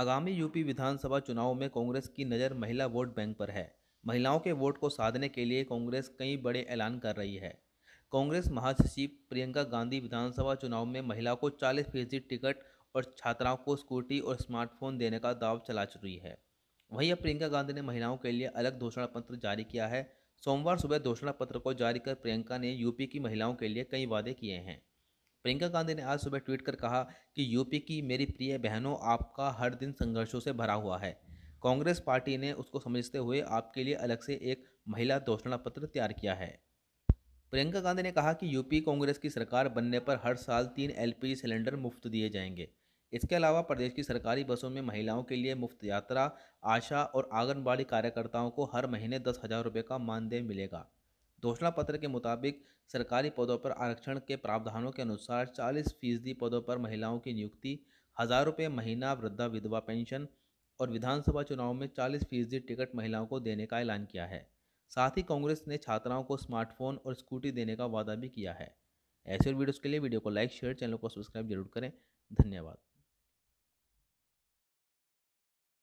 आगामी यूपी विधानसभा चुनाव में कांग्रेस की नज़र महिला वोट बैंक पर है महिलाओं के वोट को साधने के लिए कांग्रेस कई बड़े ऐलान कर रही है कांग्रेस महासचिव प्रियंका गांधी विधानसभा चुनाव में महिला को 40 फीसदी टिकट और छात्राओं को स्कूटी और स्मार्टफोन देने का दाव चला चुकी है वहीं अब प्रियंका गांधी ने महिलाओं के लिए अलग घोषणा पत्र जारी किया है सोमवार सुबह घोषणा पत्र को जारी कर प्रियंका ने यूपी की महिलाओं के लिए कई वादे किए हैं प्रियंका गांधी ने आज सुबह ट्वीट कर कहा कि यूपी की मेरी प्रिय बहनों आपका हर दिन संघर्षों से भरा हुआ है कांग्रेस पार्टी ने उसको समझते हुए आपके लिए अलग से एक महिला घोषणा पत्र तैयार किया है प्रियंका गांधी ने कहा कि यूपी कांग्रेस की सरकार बनने पर हर साल तीन एल सिलेंडर मुफ्त दिए जाएंगे इसके अलावा प्रदेश की सरकारी बसों में महिलाओं के लिए मुफ्त यात्रा आशा और आंगनबाड़ी कार्यकर्ताओं को हर महीने दस हज़ार रुपये का मानदेय मिलेगा घोषणा पत्र के मुताबिक सरकारी पदों पर आरक्षण के प्रावधानों के अनुसार चालीस फीसदी पदों पर महिलाओं की नियुक्ति हज़ार रुपये महीना वृद्धा विधवा पेंशन और विधानसभा चुनाव में चालीस फीसदी टिकट महिलाओं को देने का ऐलान किया है साथ ही कांग्रेस ने छात्राओं को स्मार्टफोन और स्कूटी देने का वादा भी किया है ऐसे वीडियोज़ के लिए वीडियो को लाइक शेयर चैनल को सब्सक्राइब जरूर करें धन्यवाद